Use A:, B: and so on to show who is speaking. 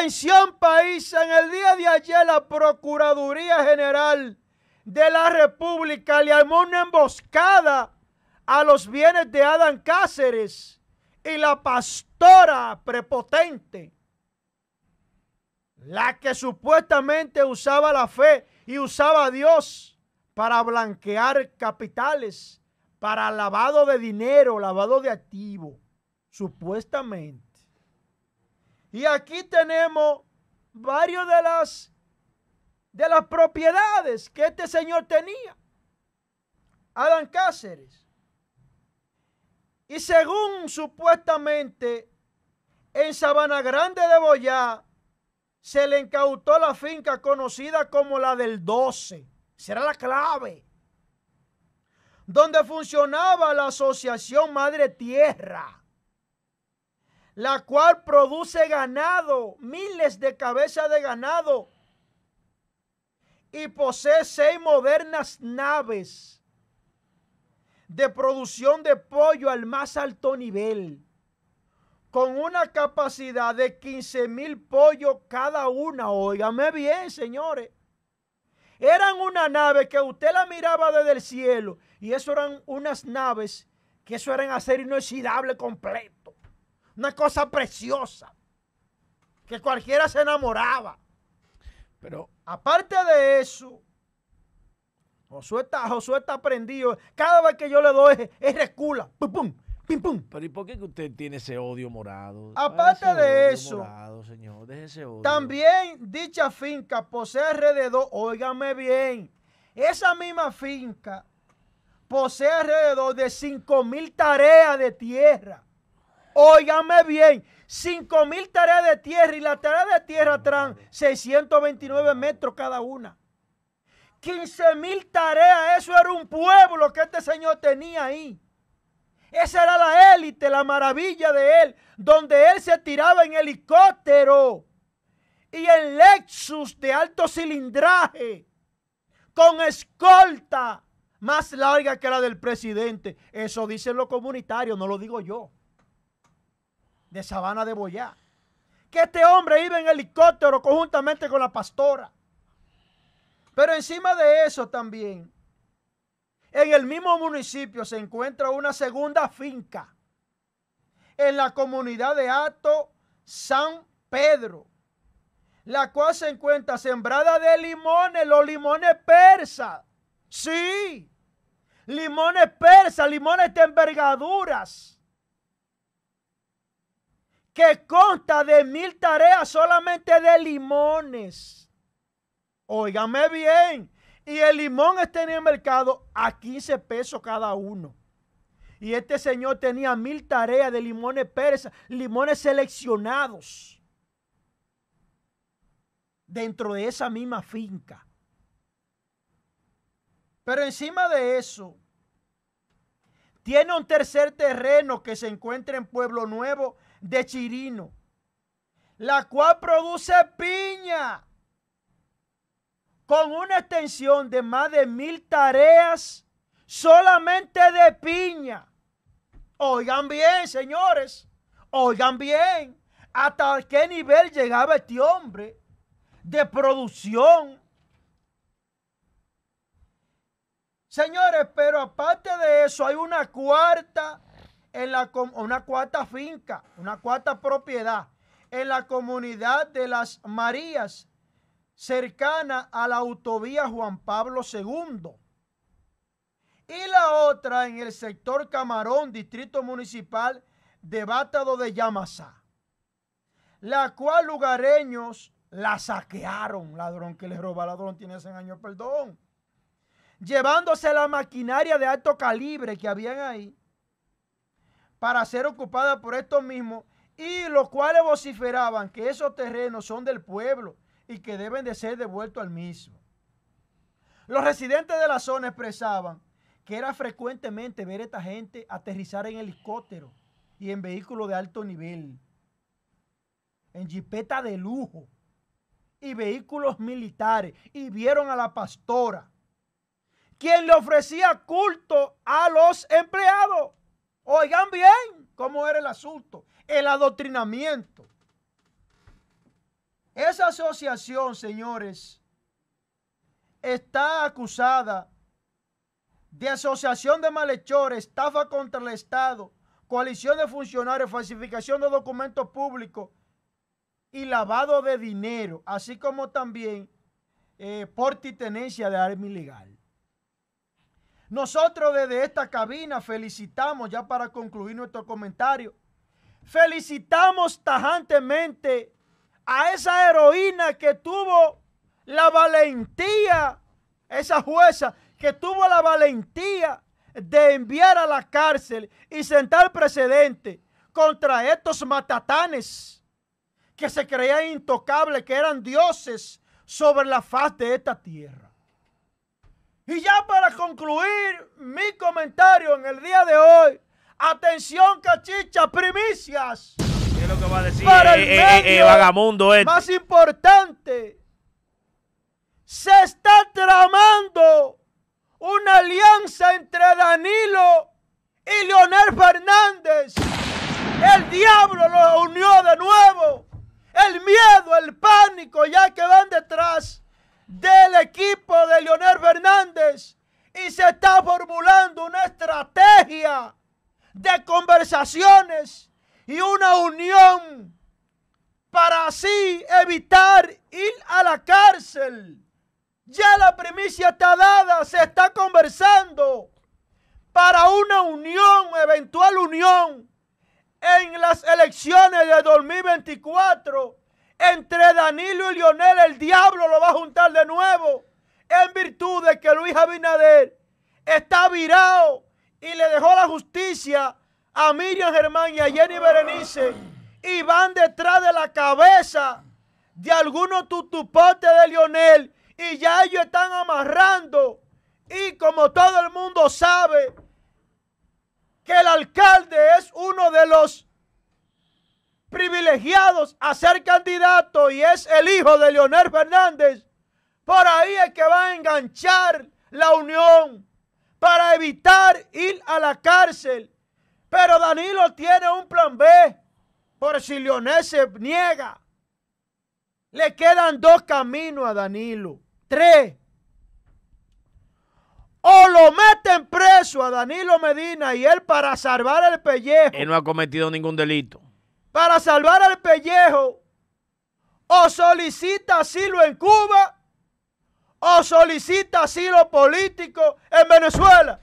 A: Atención país, en el día de ayer la Procuraduría General de la República le armó una emboscada a los bienes de Adán Cáceres y la pastora prepotente, la que supuestamente usaba la fe y usaba a Dios para blanquear capitales, para lavado de dinero, lavado de activo, supuestamente. Y aquí tenemos varios de las de las propiedades que este señor tenía. Adán Cáceres. Y según supuestamente en Sabana Grande de Boyá se le incautó la finca conocida como la del 12. Será la clave. Donde funcionaba la Asociación Madre Tierra la cual produce ganado, miles de cabezas de ganado, y posee seis modernas naves de producción de pollo al más alto nivel, con una capacidad de 15 mil pollos cada una. Óigame bien, señores. Eran una nave que usted la miraba desde el cielo, y eso eran unas naves que eso eran hacer inoxidable completo una cosa preciosa. Que cualquiera se enamoraba. Pero aparte de eso, Josué está, Josué está aprendido. Cada vez que yo le doy, es recula. Pum, pum, pim, pum. Pero ¿y por qué usted tiene ese odio morado? Aparte de eso, también dicha finca posee alrededor, óigame bien, esa misma finca posee alrededor de 5.000 mil tareas de tierra. Óigame bien, 5 mil tareas de tierra y la tarea de tierra traen 629 metros cada una. 15 mil tareas, eso era un pueblo que este señor tenía ahí. Esa era la élite, la maravilla de él, donde él se tiraba en helicóptero y en Lexus de alto cilindraje, con escolta más larga que la del presidente. Eso dicen los comunitarios, no lo digo yo de Sabana de Boyá. Que este hombre iba en helicóptero conjuntamente con la pastora. Pero encima de eso también, en el mismo municipio se encuentra una segunda finca en la comunidad de Ato San Pedro, la cual se encuentra sembrada de limones, los limones persas. Sí, limones persas, limones de envergaduras que consta de mil tareas solamente de limones. Óigame bien. Y el limón está en el mercado a 15 pesos cada uno. Y este señor tenía mil tareas de limones persas, limones seleccionados dentro de esa misma finca. Pero encima de eso, tiene un tercer terreno que se encuentra en Pueblo Nuevo de Chirino, la cual produce piña con una extensión de más de mil tareas solamente de piña. Oigan bien, señores, oigan bien, hasta qué nivel llegaba este hombre de producción Señores, pero aparte de eso, hay una cuarta, en la, una cuarta finca, una cuarta propiedad en la comunidad de las Marías, cercana a la autovía Juan Pablo II. Y la otra en el sector Camarón, distrito municipal de Bátado de Llamasá, la cual lugareños la saquearon. Ladrón que le roba, ladrón tiene 100 años, perdón llevándose la maquinaria de alto calibre que habían ahí para ser ocupada por estos mismos y los cuales vociferaban que esos terrenos son del pueblo y que deben de ser devueltos al mismo. Los residentes de la zona expresaban que era frecuentemente ver a esta gente aterrizar en helicóptero y en vehículos de alto nivel, en jipeta de lujo y vehículos militares y vieron a la pastora quien le ofrecía culto a los empleados. Oigan bien cómo era el asunto, el adoctrinamiento. Esa asociación, señores, está acusada de asociación de malhechores, estafa contra el Estado, coalición de funcionarios, falsificación de documentos públicos y lavado de dinero, así como también eh, porte y tenencia de arma ilegal. Nosotros desde esta cabina felicitamos, ya para concluir nuestro comentario, felicitamos tajantemente a esa heroína que tuvo la valentía, esa jueza que tuvo la valentía de enviar a la cárcel y sentar precedente contra estos matatanes que se creían intocables, que eran dioses sobre la faz de esta tierra. Y ya para concluir mi comentario en el día de hoy, atención cachicha, primicias. ¿Qué es lo que va a decir para eh, el eh, eh, Más importante, se está tramando una alianza entre Danilo y Leonel Fernández. El diablo los unió de nuevo. El miedo, el pánico ya que van detrás del equipo de Leonel Fernández y se está formulando una estrategia de conversaciones y una unión para así evitar ir a la cárcel. Ya la primicia está dada, se está conversando para una unión, eventual unión, en las elecciones de 2024 entre Danilo y Lionel, el diablo lo va a juntar de nuevo. En virtud de que Luis Abinader está virado y le dejó la justicia a Miriam Germán y a Jenny Berenice y van detrás de la cabeza de algunos tutupotes de Lionel y ya ellos están amarrando. Y como todo el mundo sabe, que el alcalde es uno de los privilegiados a ser candidato y es el hijo de Leonel Fernández, por ahí es que va a enganchar la unión para evitar ir a la cárcel. Pero Danilo tiene un plan B por si Leonel se niega. Le quedan dos caminos a Danilo. Tres. O lo meten preso a Danilo Medina y él para salvar el pellejo. Él no ha cometido ningún delito para salvar al pellejo, o solicita asilo en Cuba, o solicita asilo político en Venezuela.